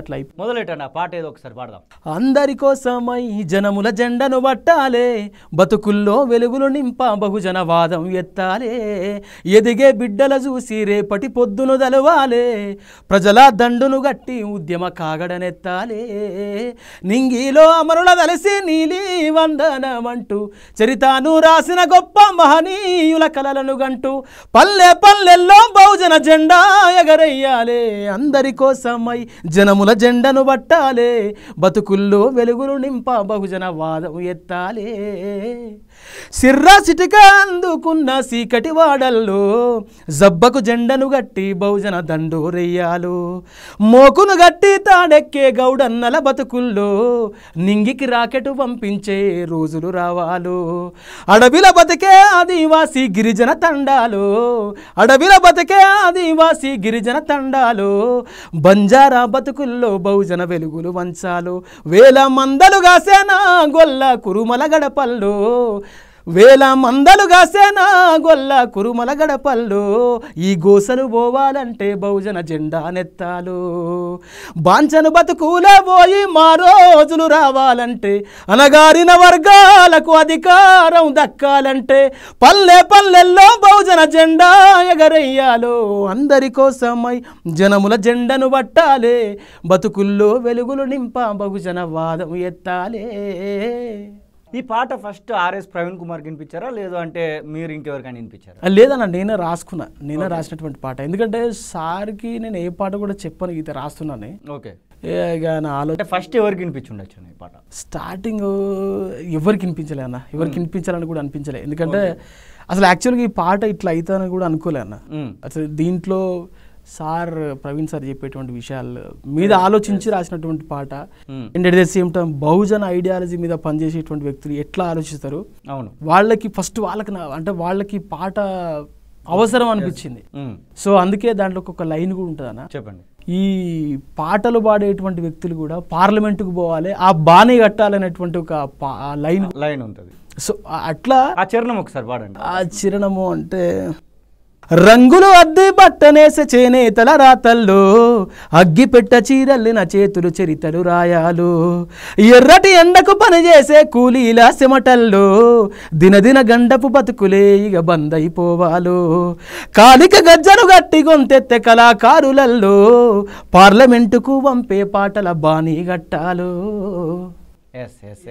అట్లా పాట ఏదో ఒకసారి పాడదాం అందరి కోసమై జనముల జెండను పట్టాలే బతుకుల్లో వెలుగులు నింప బహుజన వాదం ఎత్తాలే ఎదిగే బిడ్డల చూసి రేపటి పొద్దును దలవాలే ప్రజల దండును గట్టి ఉద్యమ కాగడనెత్తాలే నింగిలో అమరుల దలసి నీలి వందనమంటూ చరితాను రాసిన గొప్ప మహనీయుల కలలను గంటూ పల్లె పల్లెల్లో బహుజన జెండా ఎగరయ్యాలే అందరి కోసమై జనం జనముల జెండను బట్టాలే బతుకుల్లో వెలుగులు నింప బహుజన వాదము ఎత్తాలే సిర్రా సిటిక అందుకున్న సీకటి వాడల్లో జబ్బకు జెండను గట్టి బహుజన దండోరెయ్యాలు మోకును గట్టి తాడెక్కే గౌడన్నల బతుకుల్లో నింగికి రాకెట్ పంపించే రోజులు రావాలు అడవిల బతికే ఆదివాసి గిరిజన తండాలు అడవిల బతికే ఆదివాసి గిరిజన తండాలు బంజారా బతుకు వీధుల్లో బహుజన వెలుగులు వంచాలు వేల మందలుగా కాసేనా గొల్ల కురుమల గడపల్లో వేల మందలుగా గాసేనా గొల్ల కురుమల గడపల్లు ఈ గోసలు పోవాలంటే బహుజన జెండా నెత్తాలు బాంచను బతుకులే పోయి మా రోజులు రావాలంటే అనగారిన వర్గాలకు అధికారం దక్కాలంటే పల్లె పల్లెల్లో బహుజన జెండా ఎగరయ్యాలు అందరి కోసమై జనముల జెండను పట్టాలే బతుకుల్లో వెలుగులు నింప బహుజన వాదం ఎత్తాలే ఈ పాట ఫస్ట్ ఆర్ఎస్ ప్రవీణ్ కుమార్ వినిపించారా లేదు అంటే మీరు ఇంకెవరికైనా వినిపించారా లేదన్న నేనే రాసుకున్నా నేనే రాసినటువంటి పాట ఎందుకంటే సార్కి నేను ఏ పాట కూడా చెప్పను ఇది రాస్తున్నాను ఓకే ఇక ఫస్ట్ ఎవరికి వినిపించుండొచ్చు ఈ పాట స్టార్టింగ్ ఎవరికి వినిపించలే అన్న ఎవరికి వినిపించాలని కూడా అనిపించలే ఎందుకంటే అసలు యాక్చువల్గా ఈ పాట ఇట్లా అవుతానని కూడా అనుకోలే అన్న అసలు దీంట్లో సార్ ప్రవీణ్ సార్ చెప్పేటువంటి విషయాలు మీద ఆలోచించి రాసినటువంటి పాట and at the same time Bahujan ideology మీద పనిచేసేటువంటి వ్యక్తులు ఎట్లా ఆలోచిస్తారు అవును వాళ్ళకి ఫస్ట్ వాళ్ళకి అంటే వాళ్ళకి పాట అవసరం అనిపించింది సో hmm. అందుకే దాంట్లో ఒక లైన్ కూడా ఉంటుందన్న చెప్పండి ఈ పాటలు పాడేటువంటి వ్యక్తులు కూడా కు పోవాలి ఆ బాణి కట్టాలనేటువంటి ఒక లైన్ లైన్ ఉంటుంది సో అట్లా ఆ చిరణము ఒకసారి పాడండి ఆ చిరణము అంటే రంగులు అద్దె బట్టనేసి చేనేతల రాతల్లో అగ్గిపెట్ట చీరల్లిన చేతులు చరితలు రాయాలు ఎర్రటి ఎండకు పనిచేసే కూలీల సిమటల్లో దినదిన గండపు బతుకులే ఇక బందైపోవాలో కాలిక గజ్జను గట్టి గొంతెత్తే కళాకారులల్లో పార్లమెంటుకు వంపే పాటల బాణీ గట్టాలు ఎస్ ఎస్